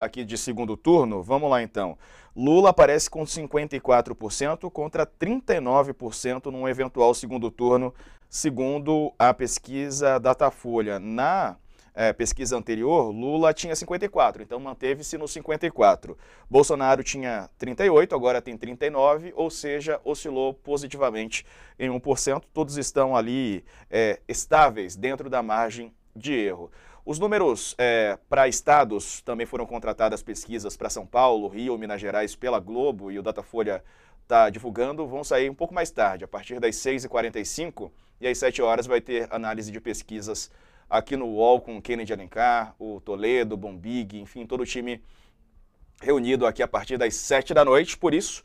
aqui de segundo turno, vamos lá então. Lula aparece com 54% contra 39% num eventual segundo turno, segundo a pesquisa Datafolha. Na é, pesquisa anterior, Lula tinha 54, então manteve-se no 54. Bolsonaro tinha 38, agora tem 39, ou seja, oscilou positivamente em 1%. Todos estão ali é, estáveis dentro da margem de erro. Os números é, para estados também foram contratadas pesquisas para São Paulo, Rio, Minas Gerais pela Globo e o Datafolha está divulgando, vão sair um pouco mais tarde, a partir das 6h45 e às 7 horas vai ter análise de pesquisas aqui no UOL com o Kennedy Alencar, o Toledo, o Bombig, enfim, todo o time reunido aqui a partir das 7 da noite. Por isso,